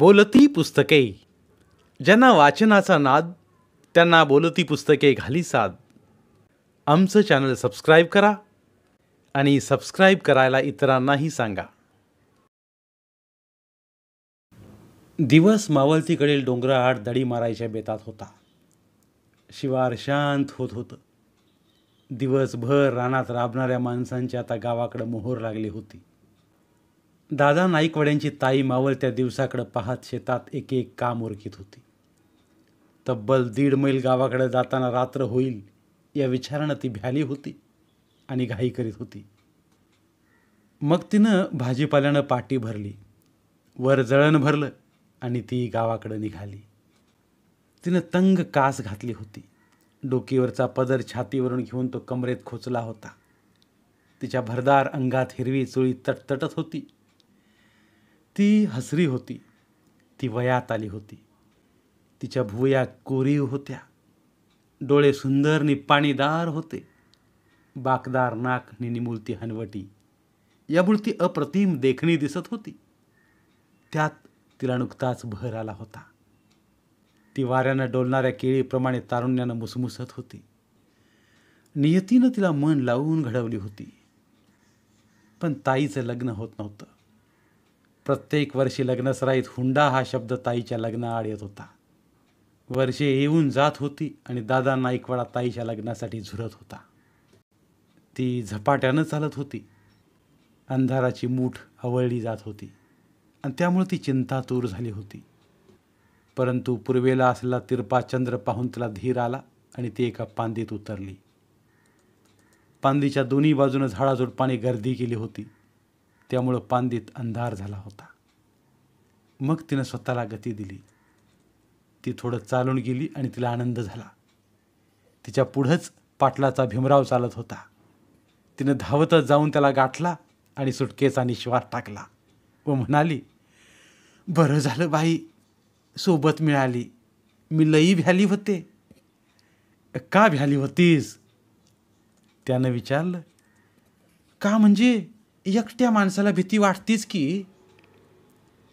बोलती पुस्तके ज्यांना वाचनाचा नाद त्यांना बोलती पुस्तके घाली साद आमचं चॅनल सबस्क्राईब करा आणि सबस्क्राईब करायला इतरांनाही सांगा दिवस मावळतीकडील डोंगराआड दडी मारायच्या बेतात होता शिवार शांत होत होतं दिवसभर रानात राबणाऱ्या माणसांची आता गावाकडं मोहोर लागली होती दादा नाईकवाड्यांची ताई मावळ त्या दिवसाकडं पाहत शेतात एक एक काम ओरखीत होती तब्बल दीड मैल गावाकडे जाताना रात्र होईल या विचारानं ती भ्याली होती आणि घाई करीत होती मग तिनं भाजीपाल्यानं पाटी भरली वर जळण भरलं आणि ती गावाकडं निघाली तिनं तंग कास घातली होती डोकीवरचा पदर छातीवरून घेऊन तो कमरेत खोचला होता तिच्या भरदार अंगात हिरवी चुळी तटतटत होती ती हसरी होती ती वयात आली होती तिच्या भुवया कोरीव होत्या डोळे सुंदर नि पाणीदार होते बाकदार नाक निमुलती हनवटी यामुळे ती अप्रतिम देखणी दिसत होती त्यात तिला नुकताच भर आला होता ती वाऱ्यानं डोलणाऱ्या केळीप्रमाणे तारुण्यानं मुसमुसत होती नियतीनं तिला मन लावून घडवली होती पण ताईचं लग्न होत नव्हतं प्रत्येक वर्षी लग्नसराईत हुंडा हा शब्द ताईच्या लग्नाआड येत होता वर्षे येऊन जात होती आणि दादा नाईकवाडा ताईच्या लग्नासाठी झुरत होता ती झपाट्यानं चालत होती अंधाराची मूठ आवळली जात होती आणि त्यामुळे ती चिंता चिंतातूर झाली होती परंतु पूर्वेला असलेला तिरपाचंद्र पाहून तिला धीर आला आणि ती एका पांदीत उतरली पांदीच्या दोन्ही बाजूनं झाडाझुडपाने गर्दी केली होती त्यामुळं पांदीत अंधार झाला होता मग तिनं स्वतःला गती दिली ती थोडं चालून गेली आणि तिला आनंद झाला तिच्या पुढंच पाटलाचा भीमराव चालत होता तिनं धावतच जाऊन त्याला गाठला आणि सुटकेचा निश्वास टाकला व म्हणाली बरं झालं बाई सोबत मिळाली मी लई भ्याली होते का भ्याली होतीस त्यानं विचारलं का म्हणजे एकट्या माणसाला भीती वाटतीच की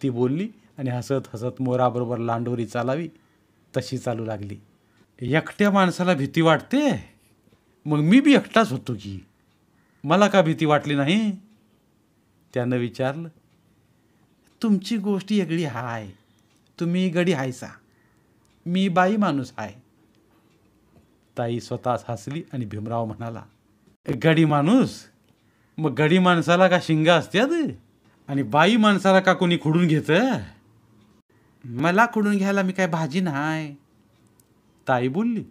ती बोलली आणि हसत हसत मोराबरोबर लांडोरी चालावी तशी चालू लागली एकट्या माणसाला भीती वाटते मग मी बी एकटाच होतो की मला का भीती वाटली नाही त्यानं विचारलं तुमची गोष्ट एगळी हाय तुम्ही गडी हायसा मी बाई माणूस आहे ताई स्वतःच हसली आणि भीमराव म्हणाला गडी माणूस मग गडी माणसाला का शिंगा असत्यात आणि बाई माणसाला का कोणी खुडून घेतं मला खुडून घ्यायला मी काय भाजी नाही ताई बोलली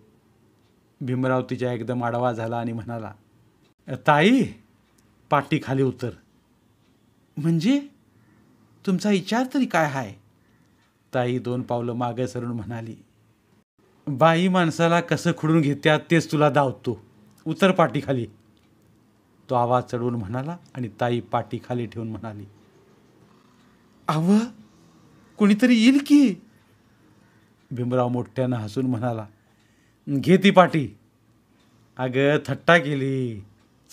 भीमराव तिच्या एकदम आडवा झाला आणि म्हणाला ताई पाठी खाली उतर म्हणजे तुमचा विचार तरी काय आहे ताई दोन पावलं मागे सरून म्हणाली बाई माणसाला कसं खुडून घेत्यात तेच तुला दावतो उतर पाठीखाली तो आवाज चढवून म्हणाला आणि ताई पाटी खाली ठेवून म्हणाली आव कुणीतरी येईल की भीमराव मोठ्यानं हसून म्हणाला घे ती पाटी अगं थट्टा केली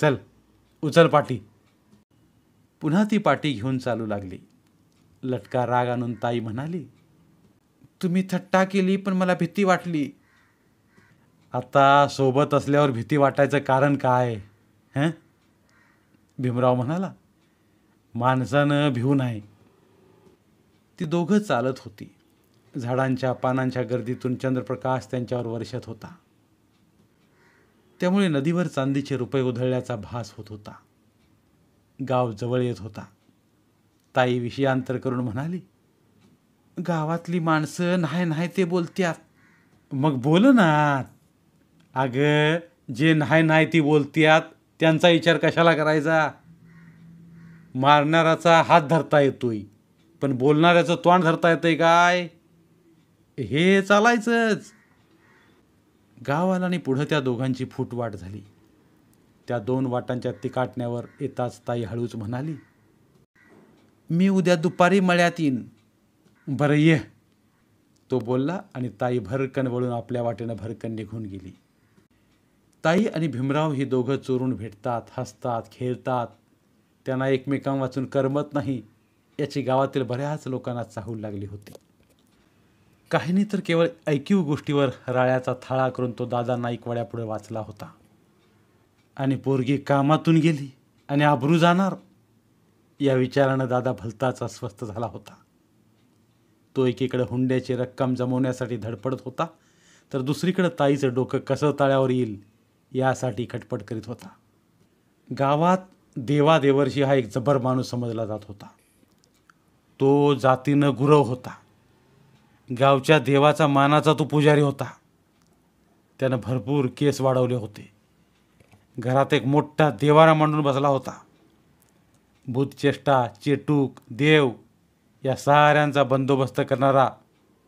चल उचल पाटी पुन्हा ती पाटी घेऊन चालू लागली लटका राग आणून ताई म्हणाली तुम्ही थट्टा केली पण मला भीती वाटली आता सोबत असल्यावर भीती वाटायचं कारण काय हं भीमराव म्हणाला माणसानं भिऊ नाही ती दोघं चालत होती झाडांच्या पानांच्या गर्दीतून चंद्रप्रकाश त्यांच्यावर वर्षत होता त्यामुळे नदीवर चांदीचे रुपये उधळल्याचा भास होत होता गाव जवळ येत होता ताई विषयांतर करून म्हणाली गावातली माणसं नाही नाही ते बोलत्यात मग बोल ना अगं जे नाही नाही ती बोलत्यात त्यांचा विचार कशाला करायचा मारणाऱ्याचा हात धरता येतोय पण बोलणाऱ्याचं तोंड धरता येतंय काय हे चालायचंच आणि पुढं त्या दोघांची फूटवाट झाली त्या दोन वाटांच्या तिकाटण्यावर येताच ताई हळूच म्हणाली मी उद्या दुपारी मळ्यात येईन बरं ये तो बोलला आणि ताई भरकन वळून आपल्या वाटेनं भरकन निघून गेली ताई आणि भीमराव ही दोघं चोरून भेटतात हसतात खेळतात त्यांना वाचून करमत नाही याची गावातील बऱ्याच लोकांना चाहूल लागली होती काहींनी तर केवळ ऐकीव गोष्टीवर राळ्याचा थाळा करून तो दादा नाईकवाड्यापुढे वाचला होता आणि पोरगी कामातून गेली आणि आबरू जाणार या विचारानं दादा भलताच अस्वस्थ झाला होता तो एकीकडे हुंड्याची रक्कम जमवण्यासाठी धडपडत होता तर दुसरीकडे ताईचं डोकं कसं ताळ्यावर येईल यासाठी खटपट करीत होता गावात देवादेवर्षी हा एक जबर माणूस समजला जात होता तो जातीनं गुरव होता गावच्या देवाचा मानाचा तो पुजारी होता त्यानं भरपूर केस वाढवले होते घरात एक मोठा देवारा मांडून बसला होता बुधचेष्टा चेटूक देव या साऱ्यांचा बंदोबस्त करणारा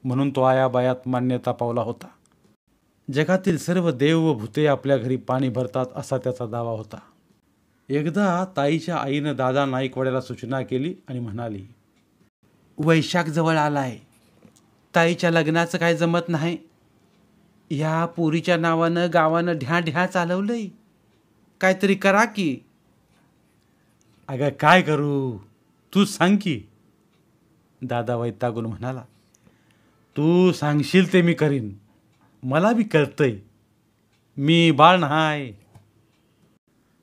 म्हणून तो आयाबायात मान्यता पावला होता जगातील सर्व देव व भूते आपल्या घरी पाणी भरतात असा त्याचा दावा होता एकदा ताईच्या आईनं दादा नाईकवाड्याला सूचना केली आणि म्हणाली वैशाख जवळ आला आहे ताईच्या लग्नाचं काय जमत नाही ह्या पुरीच्या नावानं गावानं ढ्या ढ्या चालवलंय काहीतरी करा की अगं काय करू तू सांग की दादा वैतागून म्हणाला तू सांगशील ते मी करीन मला बी कळतंय मी बाळ नाय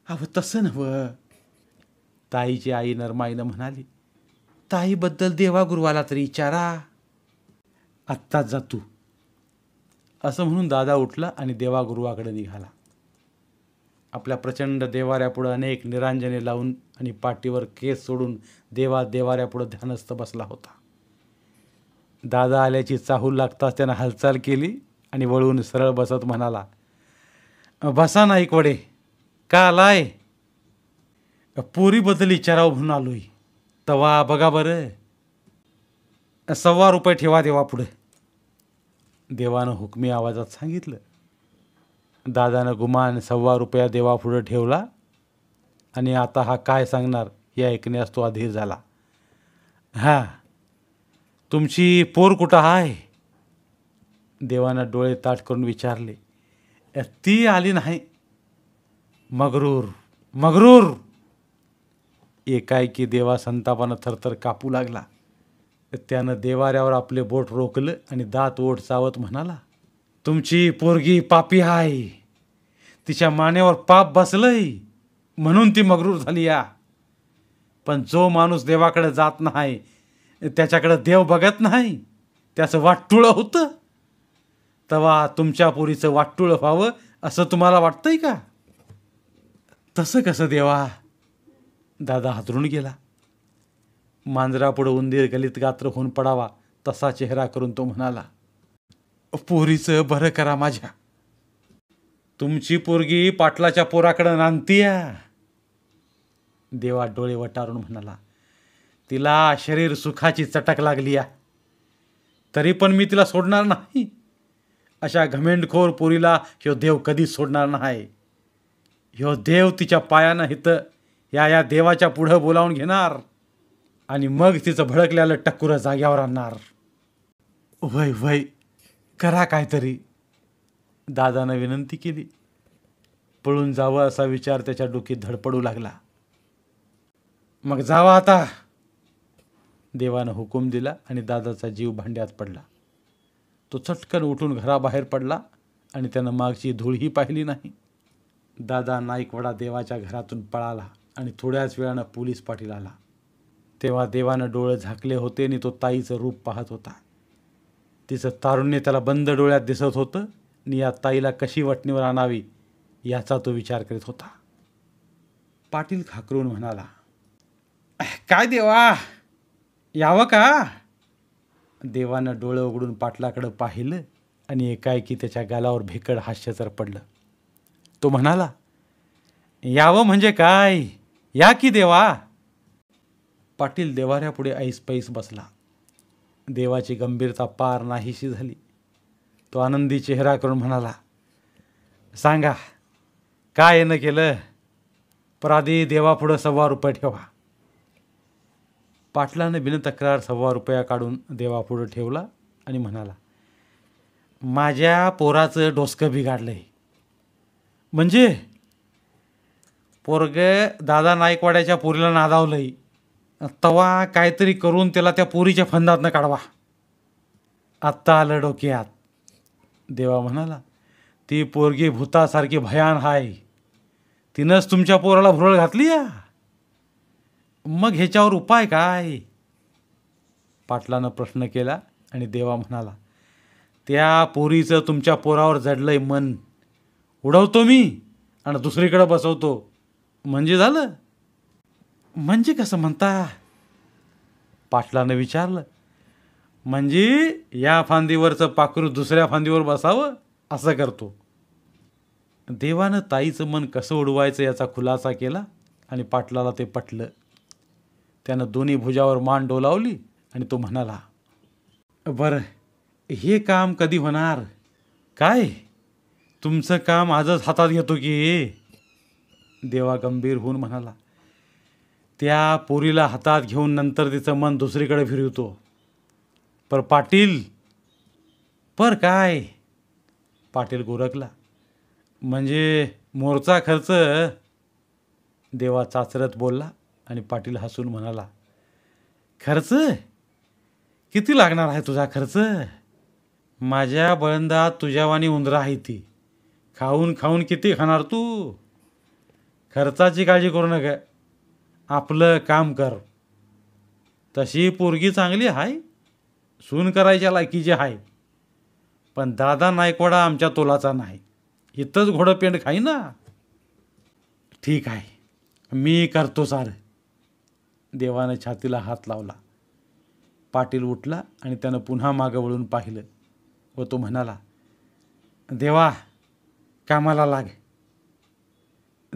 अहो तसं नव ताईची आई नरमाईनं म्हणाली ताईबद्दल देवागुरुवाला तरी विचारा आत्ताच जा तू असं म्हणून दादा उठला आणि देवागुरुवाकडे निघाला आपल्या प्रचंड देवाऱ्यापुढं अनेक निरांजने लावून आणि पाठीवर केस सोडून देवा देवाऱ्यापुढं ध्यानस्थ बसला होता दादा आल्याची चाहूल लागताच त्यानं हालचाल केली आणि वळून सरळ बसत म्हणाला बसा ना एकवडे का आलाय बदली चराव म्हणून आलोय तवा बघा बरं सव्वा रुपये ठेवा देवा पुढे देवानं हुकमी आवाजात सांगितलं दादानं गुमान सव्वा रुपया देवापुढं ठेवला आणि आता हा काय सांगणार हे ऐकण्यास तो अधीर झाला हा तुमची पोर कुठं आहे देवांना डोळे ताट करून विचारले ती आली नाही मगरूर मगरूर एकाएकी देवा संतापानं थरथर कापू लागला त्यानं देवाऱ्यावर आपले बोट रोखलं आणि दात ओढ चावत म्हणाला तुमची पोरगी पापी आहे तिच्या मानेवर पाप बसलंय म्हणून ती मगरूर झाली या पण जो माणूस देवाकडे जात नाही त्याच्याकडे देव बघत नाही त्याचं वाटतुळं होतं तवा तुमच्या पुरीचं वाटूळ व्हावं असं तुम्हाला वाटतंय का तसं कसं देवा दादा हादरून गेला मांजरापुढं उंदीर गलित गात्र होऊन पडावा तसा चेहरा करून तो म्हणाला पोरीचं बरं करा माझ्या तुमची पोरगी पाटलाच्या पोराकडं नांदतीया देवा डोळे वटारून म्हणाला तिला शरीर सुखाची चटक लागली या तरी पण मी तिला सोडणार नाही अशा घमेंडखोर पुरीला ह्यो देव कधीच सोडणार नाही ह्यो देव तिच्या पायानं हित या या देवाच्या पुढं बोलावून घेणार आणि मग तिचं भडकलेलं टक्कुरं जाग्यावर आणणार वय वय करा काहीतरी दादानं विनंती केली पळून जावं असा विचार त्याच्या डोकीत धडपडू लागला मग जावा आता देवानं हुकूम दिला आणि दादाचा जीव भांड्यात पडला तो चटकन उठून घराबाहेर पडला आणि त्यानं मागची धूळही पाहिली नाही दादा नाईकवडा देवाच्या घरातून पळाला आणि थोड्याच वेळानं पोलीस पाटील आला तेव्हा देवानं डोळे झाकले होते आणि तो ताईचं रूप पाहत होता तिचं तारुण्य त्याला बंद डोळ्यात दिसत होतं आणि या ताईला कशी वटणीवर आणावी याचा तो विचार करीत होता पाटील खाकरून म्हणाला काय देवा यावं का देवानं डोळं उघडून पाटलाकडं पाहिलं आणि एकाएकी त्याच्या गालावर भेकड हास्यचर पडलं तो म्हणाला यावं म्हणजे काय या की देवा पाटील देवाऱ्यापुढे पैस बसला देवाची गंभीरता पार नाहीशी झाली तो आनंदी चेहरा करून म्हणाला सांगा काय येणं केलं पराधी देवापुढं सव्वा रुपये ठेवा पाटलानं बिनतक्रार सव्वा रुपया काढून देवापुढं ठेवला आणि म्हणाला माझ्या पोराचं डोसकं बिघाडलंय म्हणजे पोरग दादा नाईकवाड्याच्या पोरीला नादावलंय तवा काहीतरी करून त्याला त्या पुरीच्या फंदातनं काढवा आत्ता आलं डोक्यात देवा म्हणाला ती पोरगी भूतासारखी भयान हाय तिनंच तुमच्या पोराला भुरळ घातली या मग ह्याच्यावर उपाय काय पाटलानं प्रश्न केला आणि देवा म्हणाला त्या पोरीचं तुमच्या पोरावर जडलंय मन उडवतो मी आणि दुसरीकडं बसवतो म्हणजे झालं म्हणजे कसं म्हणता पाटलानं विचारलं म्हणजे या फांदीवरचं पाखरू दुसऱ्या फांदीवर बसावं असं करतो देवानं ताईचं मन कसं उडवायचं याचा खुलासा केला आणि पाटलाला ते पटलं त्यानं दोन्ही भुजावर मान डोलावली आणि तो म्हणाला बरं हे काम कधी होणार काय तुमचं काम आजच हातात घेतो की देवा गंभीर होऊन म्हणाला त्या पोरीला हातात घेऊन नंतर तिचं मन दुसरीकडे फिरवतो पर पाटील पर काय पाटील गोरखला म्हणजे मोरचा खर्च देवा चाचरत बोलला आणि पाटील हसून म्हणाला खर्च किती लागणार आहे तुझा खर्च माझ्या बळंदात तुझ्यावानी उंदरा आहे ती खाऊन खाऊन किती खाणार तू खर्चाची काळजी करू नका आपलं काम कर तशी पोरगी चांगली हाय सून करायच्या लायकीची आहे पण दादा नायकवाडा आमच्या तोलाचा नाही इथंच घोडं पेंड खाई ना ठीक आहे मी करतो सारं देवानं छातीला हात लावला पाटील उठला आणि त्यानं पुन्हा मागं वळून पाहिलं व तो म्हणाला देवा कामाला लाग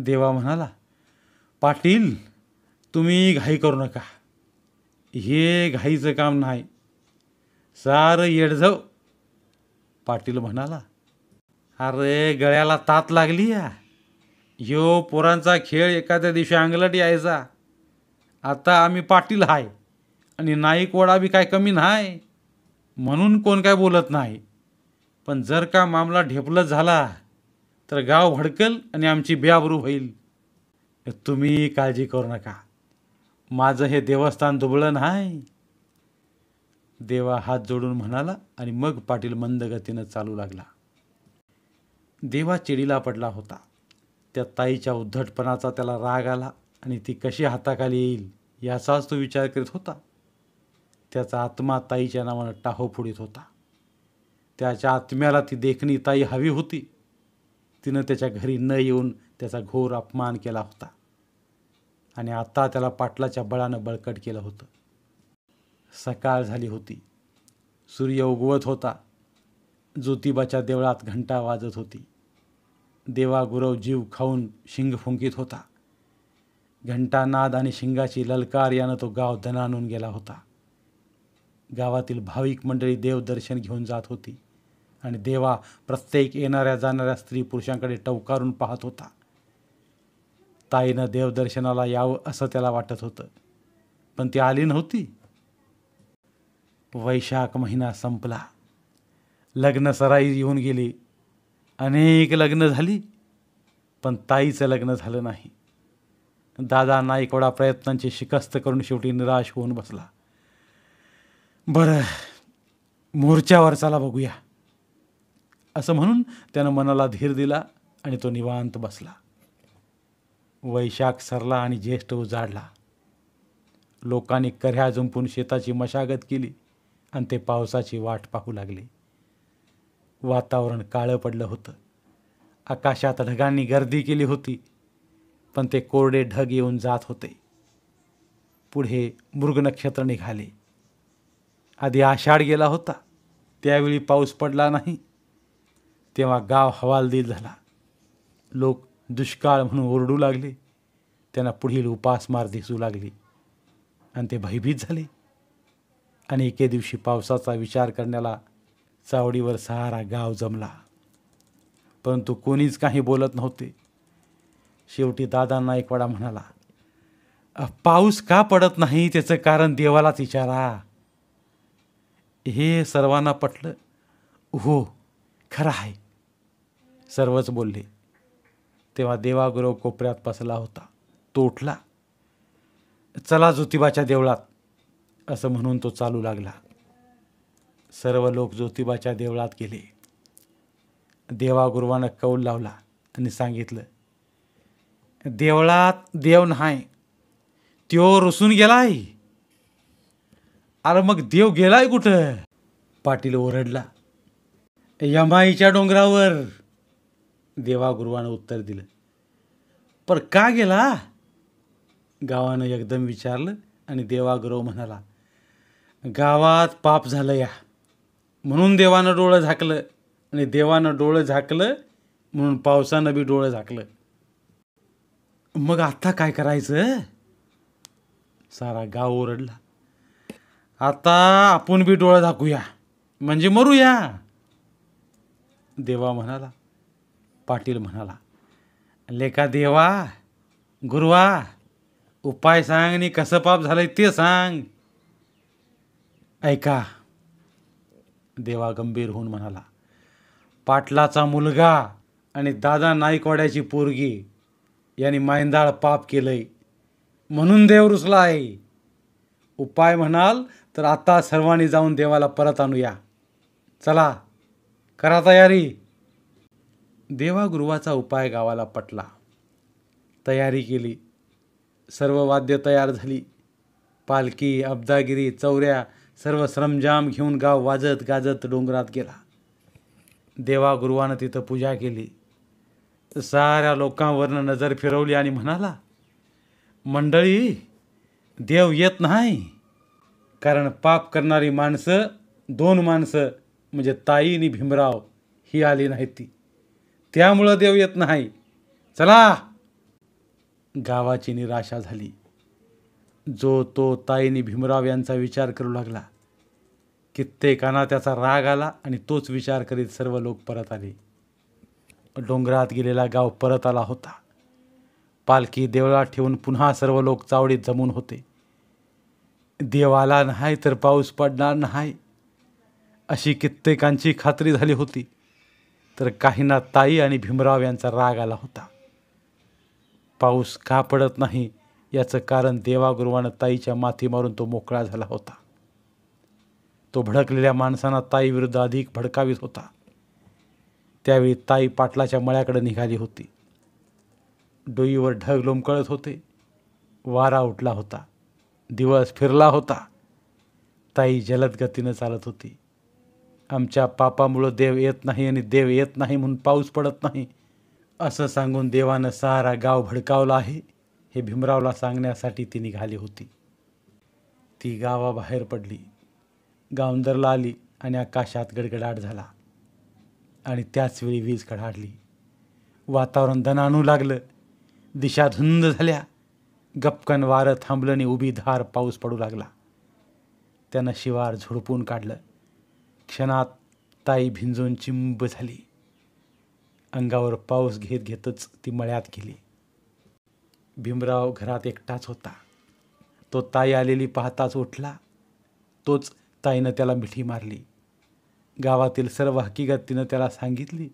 देवा म्हणाला पाटील तुम्ही घाई करू नका हे घाईचं काम नाही सार येडझव पाटील म्हणाला अरे गळ्याला तात लागली या ह्यो पोरांचा खेळ एखाद्या दिवशी अंगलटी यायचा आता आम्ही पाटील हाय आणि नाईक वडा बी काय कमी नाही म्हणून कोण काय बोलत नाही पण जर का मामला ढेपलत झाला तर गाव भडकल आणि आमची ब्याबरू होईल तुम्ही काळजी करू नका माझं हे देवस्थान दुबळं नाही देवा हात जोडून म्हणाला आणि मग पाटील मंद गतीनं चालू लागला देवा चिडीला पडला होता त्या ताईच्या उद्धटपणाचा त्याला राग आला आणि ती कशी हाताखाली येईल याचाच तो विचार करीत होता त्याचा आत्मा ताईच्या नावानं टाहो फोडीत होता त्याच्या आत्म्याला ती देखणी ताई हवी होती तिनं त्याच्या घरी न येऊन त्याचा घोर अपमान केला होता आणि आत्ता त्याला पाटलाच्या बळानं बळकट केलं होतं सकाळ झाली होती सूर्य उगवत होता ज्योतिबाच्या देवळात घंटा वाजत होती देवा गुरव जीव खाऊन शिंग फुंकीत होता घंटानाद आणि शिंगाची ललकार यानं तो गाव धनानून गेला होता गावातील भाविक मंडळी देवदर्शन घेऊन जात होती आणि देवा प्रत्येक येणाऱ्या जाणाऱ्या स्त्री पुरुषांकडे टवकारून पाहत होता ताईनं देवदर्शनाला यावं असं त्याला वाटत होतं पण ती आली नव्हती वैशाख महिना संपला लग्न सराई येऊन गेली अनेक लग्न झाली पण ताईचं लग्न झालं नाही दादा एकवडा प्रयत्नांची शिकस्त करून शेवटी निराश होऊन बसला बरं मोर्चावर चला बघूया असं म्हणून त्यानं मनाला धीर दिला आणि तो निवांत बसला वैशाख सरला आणि ज्येष्ठ उजाडला लोकांनी कर्ह्या जुंपून शेताची मशागत केली आणि ते पावसाची वाट पाहू लागले वातावरण काळं पडलं होतं आकाशात ढगांनी गर्दी केली होती पण ते कोरडे ढग येऊन जात होते पुढे मृग नक्षत्र निघाले आधी आषाढ गेला होता त्यावेळी पाऊस पडला नाही तेव्हा गाव हवालदिल झाला लोक दुष्काळ म्हणून ओरडू लागले त्यांना पुढील उपासमार दिसू लागली आणि ते भयभीत झाले आणि एके दिवशी पावसाचा विचार करण्याला चावडीवर सहारा गाव जमला परंतु कोणीच काही बोलत नव्हते शेवटी दादा नाईकवाडा म्हणाला पाऊस का पडत नाही त्याचं कारण देवालाच विचारा हे सर्वांना पटलं हो खरं आहे सर्वच बोलले तेव्हा देवागुरव कोपऱ्यात पसला होता तो उठला चला ज्योतिबाच्या देवळात असं म्हणून तो चालू लागला सर्व लोक ज्योतिबाच्या देवळात गेले देवागुरुवानं कौल लावला आणि सांगितलं देवळात देव नाही त्यो रुसून गेलाय अरे मग देव गेलाय कुठं पाटील ओरडला यमाईच्या डोंगरावर देवा गुरुवानं उत्तर दिलं पर का गेला गावानं एकदम विचारलं आणि देवागुरव म्हणाला गावात पाप झालं या म्हणून देवानं डोळं झाकलं आणि देवानं डोळं झाकलं म्हणून पावसानं बी डोळं झाकलं मग आता काय करायचं सारा गाव ओरडला आता आपण बी डोळा झाकूया म्हणजे मरूया देवा म्हणाला पाटील म्हणाला लेका देवा गुरुवा उपाय सांग आणि कसं पाप झालंय ते सांग ऐका देवा गंभीर होऊन म्हणाला पाटलाचा मुलगा आणि दादा नाईकवाड्याची पोरगी यांनी मायंदाळ पाप केलंय म्हणून देव रुसला आहे उपाय म्हणाल तर आता सर्वांनी जाऊन देवाला परत आणूया चला करा तयारी देवागृहाचा उपाय गावाला पटला तयारी केली सर्व वाद्य तयार झाली पालखी अब्दागिरी चौऱ्या सर्व श्रमजाम घेऊन गाव वाजत गाजत डोंगरात गेला देवागुरुवानं तिथं पूजा केली साऱ्या लोकांवरनं नजर फिरवली आणि म्हणाला मंडळी देव येत नाही कारण पाप करणारी माणसं दोन माणसं म्हणजे ताई आणि भीमराव ही आली नाही ती त्यामुळं देव येत नाही चला गावाची निराशा झाली जो तो ताईनी भीमराव यांचा विचार करू लागला कित्येकाना त्याचा राग आला आणि तोच विचार करीत सर्व लोक परत आले डोंगरात गेलेला गाव परत आला होता पालखी देवळात ठेवून पुन्हा सर्व लोक चावडीत जमून होते देव आला नाही तर पाऊस पडणार नाही अशी कित्येकांची खात्री झाली होती तर काहींना ताई आणि भीमराव यांचा राग आला होता पाऊस का पडत नाही याचं कारण देवागुरुवानं ताईच्या माथी मारून तो मोकळा झाला होता तो भडकलेल्या माणसांना ताईविरुद्ध अधिक भडकावीत होता त्यावेळी ताई पाटलाच्या मळ्याकडे निघाली होती डोईवर ढग लोंबकळत होते वारा उठला होता दिवस फिरला होता ताई जलद गतीनं चालत होती आमच्या पापामुळं देव येत नाही आणि देव येत नाही म्हणून पाऊस पडत नाही असं सांगून देवानं सारा गाव भडकावला आहे हे भीमरावला सांगण्यासाठी ती निघाली होती ती गावाबाहेर पडली गावंदरला आली आणि आकाशात गडगडाट झाला आणि त्याचवेळी वीज कढाडली वातावरण दणानू लागलं दिशा धुंद झाल्या गपकन वारं थांबलं आणि उभी धार पाऊस पडू लागला त्यानं शिवार झुडपून काढलं क्षणात ताई भिंजून चिंब झाली अंगावर पाऊस घेत घेतच ती मळ्यात गेली भीमराव घरात एकटाच होता तो ताई आलेली पाहताच उठला तोच ताईनं त्याला मिठी मारली गावातील सर्व हकीकत तिनं त्याला सांगितली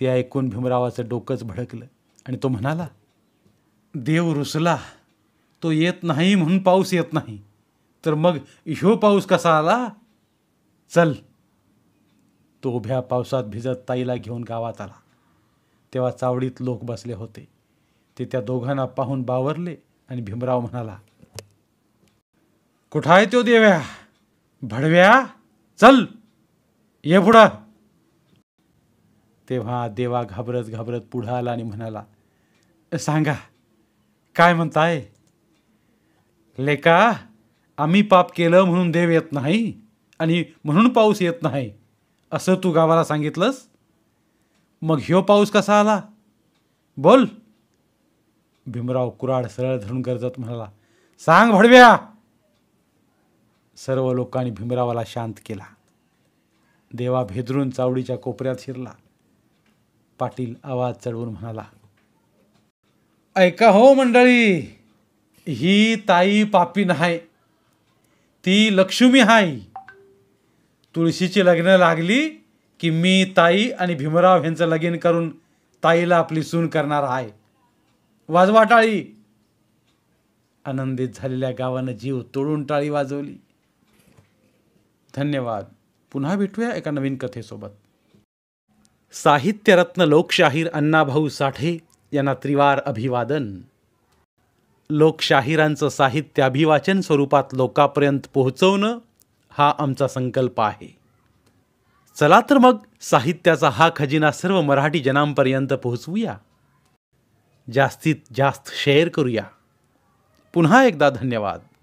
ते ऐकून भीमरावाचं डोकंच भडकलं आणि तो म्हणाला देव रुसला तो येत नाही म्हणून पाऊस येत नाही तर मग ह्यो पाऊस कसा आला चल तो उभ्या पावसात भिजत ताईला घेऊन गावात आला तेव्हा चावडीत लोक बसले होते ते त्या दोघांना पाहून बावरले आणि भीमराव म्हणाला कुठं आहे तो देव्या भडव्या चल ये पुढं तेव्हा देवा घाबरत घाबरत पुढं आला आणि म्हणाला सांगा काय म्हणताय लेका आम्ही पाप केलं म्हणून देव येत नाही आणि म्हणून पाऊस येत नाही असं तू गावाला सांगितलंस मग ह्यो पाऊस कसा आला बोल भीमराव कुराड सरळ धरून गरजत म्हणाला सांग भडव्या सर्व लोकांनी भीमरावाला शांत केला देवा भेदरून चावडीच्या कोपऱ्यात शिरला पाटील आवाज चढवून म्हणाला ऐका हो मंडळी ही ताई पापी नाही ती लक्ष्मी हाय तुळशीची लग्न लागली की मी ताई आणि भीमराव ह्यांचं लगीन करून ताईला आपली सून करणार आहे टाळी आनंदित झालेल्या गावानं जीव तोडून टाळी वाजवली धन्यवाद पुन्हा भेटूया एका नवीन कथेसोबत साहित्यरत्न लोकशाहीर अण्णाभाऊ साठे यांना त्रिवार अभिवादन लोकशाहीरांचं साहित्य अभिवाचन स्वरूपात लोकापर्यंत पोहोचवणं हा आमचा संकल्प आहे चला तर मग साहित्याचा हा खजिना सर्व मराठी जनांपर्यंत पोहोचवूया जास्तीत जास्त शेअर करूया पुन्हा एकदा धन्यवाद